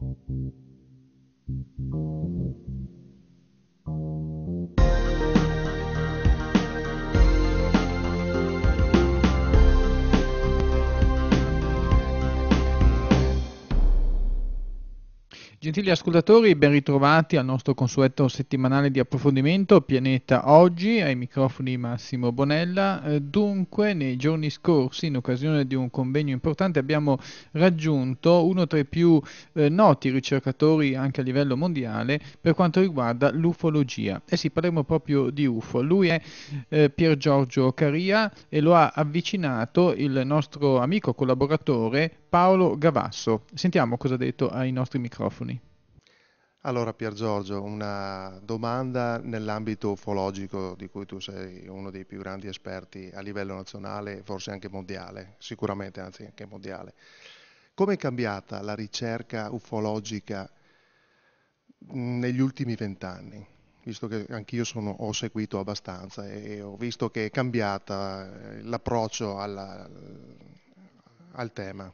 Thank you. Gentili ascoltatori, ben ritrovati al nostro consueto settimanale di approfondimento Pianeta Oggi, ai microfoni Massimo Bonella. Eh, dunque, nei giorni scorsi, in occasione di un convegno importante, abbiamo raggiunto uno tra i più eh, noti ricercatori anche a livello mondiale per quanto riguarda l'ufologia. E eh sì, parliamo proprio di UFO. Lui è eh, Pier Giorgio Caria e lo ha avvicinato il nostro amico collaboratore Paolo Gavasso. Sentiamo cosa ha detto ai nostri microfoni. Allora Pier Giorgio, una domanda nell'ambito ufologico di cui tu sei uno dei più grandi esperti a livello nazionale, forse anche mondiale, sicuramente anzi anche mondiale. Come è cambiata la ricerca ufologica negli ultimi vent'anni? Visto che anch'io sono, ho seguito abbastanza e, ho visto che è cambiata eh, l'approccio alla, al tema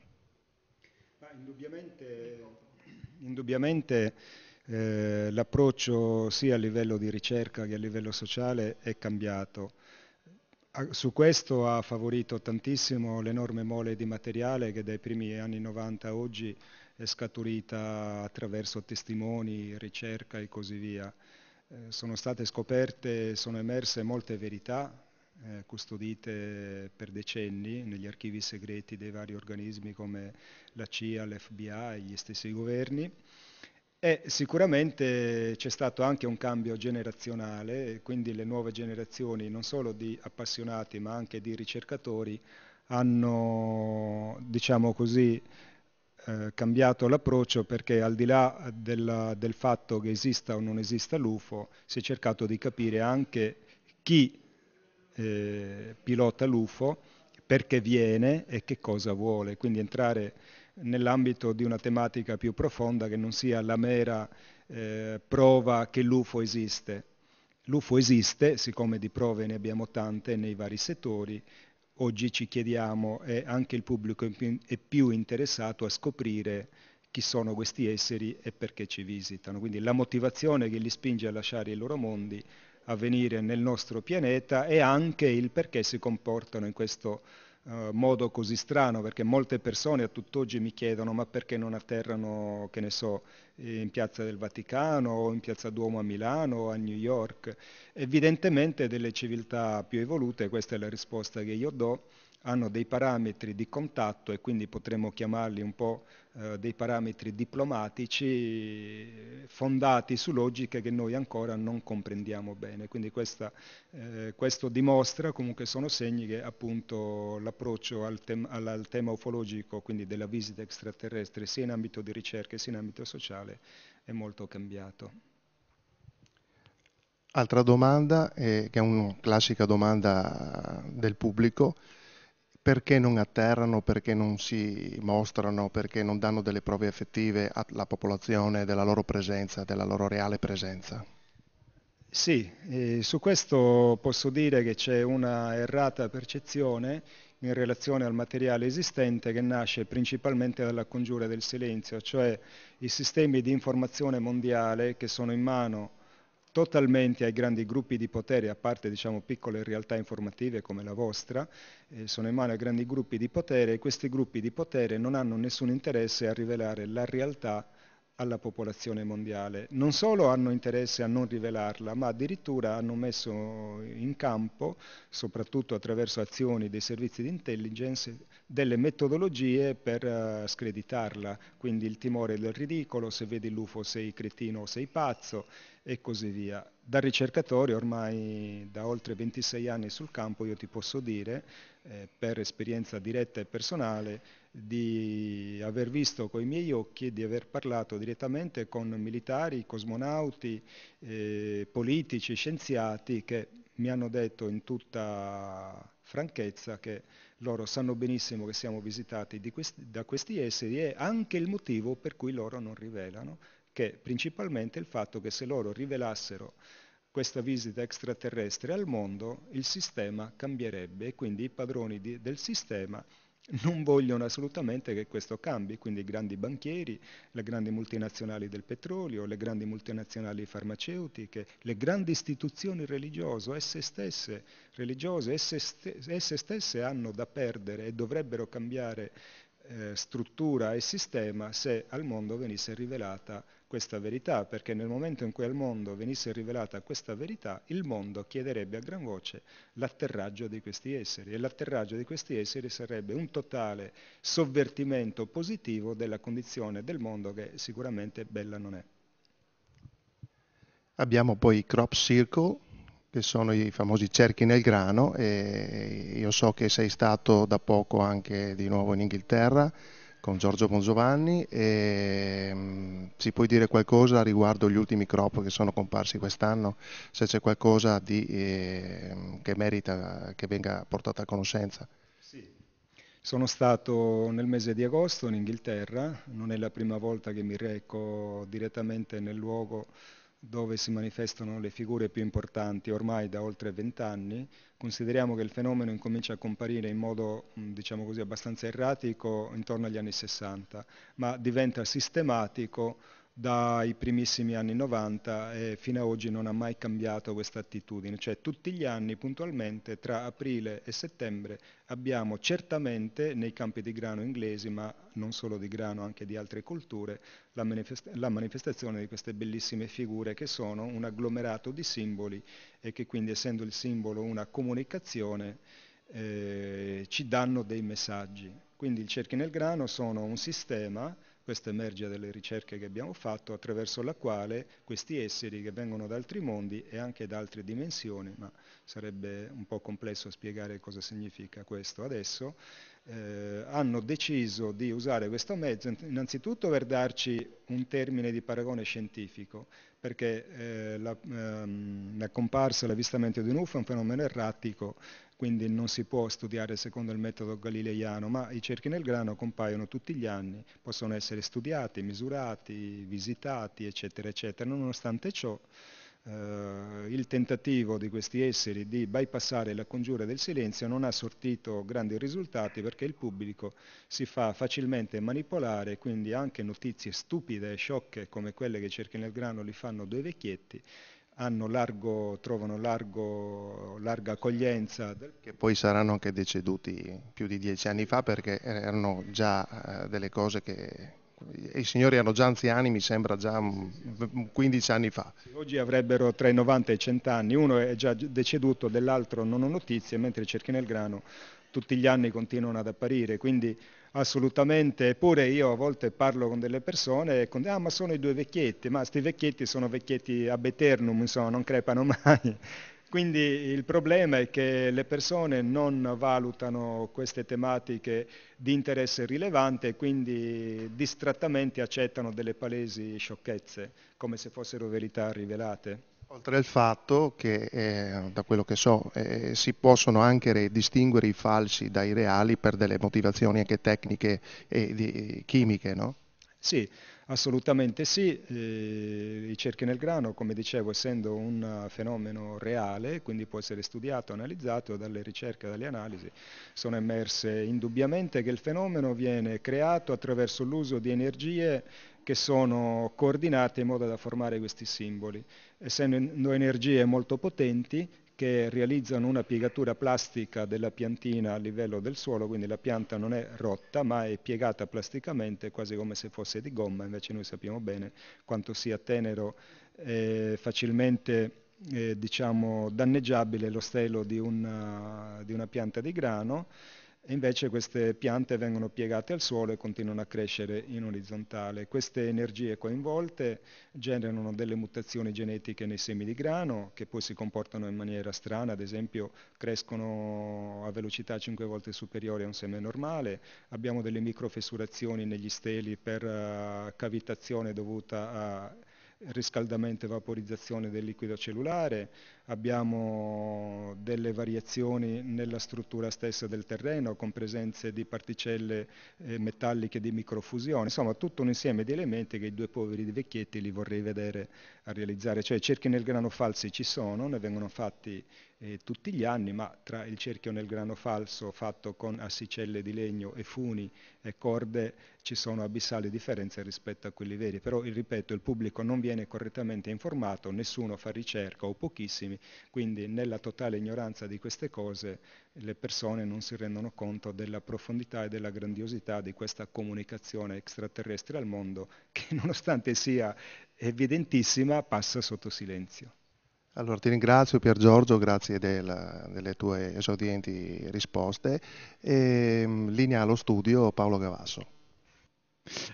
indubbiamente, indubbiamente eh, l'approccio sia a livello di ricerca che a livello sociale è cambiato. Su questo ha favorito tantissimo l'enorme mole di materiale che dai primi anni 90 a oggi è scaturita attraverso testimoni, ricerca e così via. Eh, sono state scoperte, sono emerse molte verità eh, custodite per decenni negli archivi segreti dei vari organismi come la CIA, l'FBI, gli stessi governi. E sicuramente c'è stato anche un cambio generazionale, quindi le nuove generazioni non solo di appassionati ma anche di ricercatori hanno, diciamo così, eh, cambiato l'approccio perché al di là della, del fatto che esista o non esista l'UFO si è cercato di capire anche chi eh, pilota l'UFO, perché viene e che cosa vuole, quindi entrare nell'ambito di una tematica più profonda che non sia la mera eh, prova che l'UFO esiste. L'UFO esiste, siccome di prove ne abbiamo tante nei vari settori, oggi ci chiediamo e anche il pubblico è più interessato a scoprire chi sono questi esseri e perché ci visitano. Quindi la motivazione che li spinge a lasciare i loro mondi avvenire nel nostro pianeta e anche il perché si comportano in questo eh, modo così strano, perché molte persone a tutt'oggi mi chiedono ma perché non atterrano, che ne so, in Piazza del Vaticano o in Piazza Duomo a Milano o a New York. Evidentemente delle civiltà più evolute, questa è la risposta che io do, hanno dei parametri di contatto e quindi potremmo chiamarli un po' Eh, dei parametri diplomatici fondati su logiche che noi ancora non comprendiamo bene. Quindi questa, eh, questo dimostra, comunque sono segni che appunto l'approccio al, tem al tema ufologico, quindi della visita extraterrestre, sia in ambito di ricerca sia in ambito sociale, è molto cambiato. Altra domanda, eh, che è una classica domanda del pubblico, perché non atterrano, perché non si mostrano, perché non danno delle prove effettive alla popolazione della loro presenza, della loro reale presenza? Sì, eh, su questo posso dire che c'è una errata percezione in relazione al materiale esistente che nasce principalmente dalla congiura del silenzio, cioè i sistemi di informazione mondiale che sono in mano totalmente ai grandi gruppi di potere, a parte diciamo, piccole realtà informative come la vostra, eh, sono in mano ai grandi gruppi di potere e questi gruppi di potere non hanno nessun interesse a rivelare la realtà alla popolazione mondiale. Non solo hanno interesse a non rivelarla, ma addirittura hanno messo in campo, soprattutto attraverso azioni dei servizi di intelligence, delle metodologie per eh, screditarla, quindi il timore del ridicolo, se vedi l'UFO sei cretino o sei pazzo e così via. Da ricercatore ormai da oltre 26 anni sul campo io ti posso dire, eh, per esperienza diretta e personale, di aver visto con i miei occhi di aver parlato direttamente con militari, cosmonauti, eh, politici, scienziati che mi hanno detto in tutta franchezza che loro sanno benissimo che siamo visitati questi, da questi esseri e anche il motivo per cui loro non rivelano, che è principalmente il fatto che se loro rivelassero questa visita extraterrestre al mondo, il sistema cambierebbe e quindi i padroni di, del sistema non vogliono assolutamente che questo cambi, quindi i grandi banchieri, le grandi multinazionali del petrolio, le grandi multinazionali farmaceutiche, le grandi istituzioni religiose, esse stesse, religiose, esse stesse, esse stesse hanno da perdere e dovrebbero cambiare eh, struttura e sistema se al mondo venisse rivelata questa verità, perché nel momento in cui al mondo venisse rivelata questa verità, il mondo chiederebbe a gran voce l'atterraggio di questi esseri e l'atterraggio di questi esseri sarebbe un totale sovvertimento positivo della condizione del mondo che sicuramente bella non è. Abbiamo poi i crop circle, che sono i famosi cerchi nel grano, e io so che sei stato da poco anche di nuovo in Inghilterra con Giorgio Bongiovanni. E, ehm, mh, ci puoi dire qualcosa riguardo gli ultimi crop che sono comparsi quest'anno? Se c'è qualcosa di, eh, che merita che venga portato a conoscenza? Sì. Sono stato nel mese di agosto in Inghilterra, non è la prima volta che mi reco direttamente nel luogo dove si manifestano le figure più importanti ormai da oltre vent'anni, consideriamo che il fenomeno incomincia a comparire in modo diciamo così, abbastanza erratico intorno agli anni 60, ma diventa sistematico dai primissimi anni 90 e fino ad oggi non ha mai cambiato questa attitudine, cioè tutti gli anni puntualmente tra aprile e settembre abbiamo certamente nei campi di grano inglesi, ma non solo di grano, anche di altre culture, la, manifest- la manifestazione di queste bellissime figure che sono un agglomerato di simboli e che quindi essendo il simbolo una comunicazione eh, ci danno dei messaggi. Quindi i cerchi nel grano sono un sistema questo emerge dalle ricerche che abbiamo fatto attraverso la quale questi esseri che vengono da altri mondi e anche da altre dimensioni, ma sarebbe un po' complesso spiegare cosa significa questo adesso, eh, hanno deciso di usare questo mezzo innanzitutto per darci un termine di paragone scientifico, perché eh, la, ehm, la, comparsa e l'avvistamento di un un'UFO è un fenomeno erratico, quindi non si può studiare secondo il metodo galileiano, ma i cerchi nel grano compaiono tutti gli anni, possono essere studiati, misurati, visitati, eccetera, eccetera. Nonostante ciò, eh, il tentativo di questi esseri di bypassare la congiura del silenzio non ha sortito grandi risultati perché il pubblico si fa facilmente manipolare, quindi anche notizie stupide e sciocche come quelle che cerchi nel grano li fanno due vecchietti, largo, trovano largo, larga accoglienza. Che poi saranno anche deceduti più di dieci anni fa perché erano già eh, delle cose che i signori erano già anziani, mi sembra già 15 anni fa. Oggi avrebbero tra i 90 e i 100 anni, uno è già deceduto, dell'altro non ho notizie, mentre cerchi nel grano tutti gli anni continuano ad apparire, quindi assolutamente, eppure io a volte parlo con delle persone e con, ah ma sono i due vecchietti, ma questi vecchietti sono vecchietti ab eternum, insomma, non crepano mai. Quindi il problema è che le persone non valutano queste tematiche di interesse rilevante e quindi distrattamente accettano delle palesi sciocchezze, come se fossero verità rivelate. Oltre al fatto che, eh, da quello che so, eh, si possono anche distinguere i falsi dai reali per delle motivazioni anche tecniche e di, chimiche, no? Sì, Assolutamente sì, eh, i cerchi nel grano, come dicevo, essendo un fenomeno reale, quindi può essere studiato, analizzato dalle ricerche, dalle analisi, sono emerse indubbiamente che il fenomeno viene creato attraverso l'uso di energie che sono coordinate in modo da formare questi simboli, essendo energie molto potenti che realizzano una piegatura plastica della piantina a livello del suolo, quindi la pianta non è rotta ma è piegata plasticamente quasi come se fosse di gomma, invece noi sappiamo bene quanto sia tenero e facilmente eh, diciamo, danneggiabile lo stelo di una, di una pianta di grano e invece queste piante vengono piegate al suolo e continuano a crescere in orizzontale. Queste energie coinvolte generano delle mutazioni genetiche nei semi di grano che poi si comportano in maniera strana, ad esempio crescono a velocità 5 volte superiore a un seme normale, abbiamo delle microfessurazioni negli steli per uh, cavitazione dovuta a riscaldamento e vaporizzazione del liquido cellulare, abbiamo delle variazioni nella struttura stessa del terreno con presenze di particelle eh, metalliche di microfusione, insomma tutto un insieme di elementi che i due poveri vecchietti li vorrei vedere a realizzare, cioè cerchi nel grano falsi ci sono, ne vengono fatti eh, tutti gli anni, ma tra il cerchio nel grano falso fatto con assicelle di legno e funi e corde ci sono abissali differenze rispetto a quelli veri, però ripeto il pubblico non viene correttamente informato, nessuno fa ricerca o pochissimi altri, quindi nella totale ignoranza di queste cose le persone non si rendono conto della profondità e della grandiosità di questa comunicazione extraterrestre al mondo che nonostante sia evidentissima passa sotto silenzio. Allora ti ringrazio Pier Giorgio, grazie del, delle tue esaudienti risposte. E, ehm, linea allo studio Paolo Gavasso.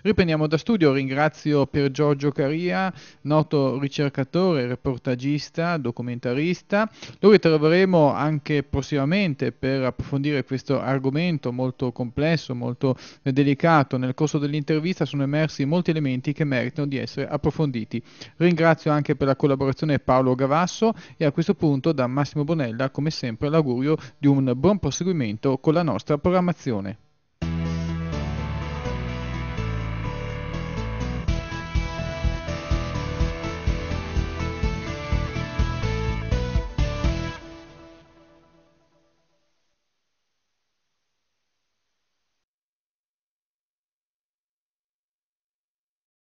Riprendiamo da studio, ringrazio Pier Giorgio Caria, noto ricercatore, reportagista, documentarista. Lo ritroveremo anche prossimamente per approfondire questo argomento molto complesso, molto delicato. Nel corso dell'intervista sono emersi molti elementi che meritano di essere approfonditi. Ringrazio anche per la collaborazione Paolo Gavasso e a questo punto da Massimo Bonella, come sempre, l'augurio di un buon proseguimento con la nostra programmazione.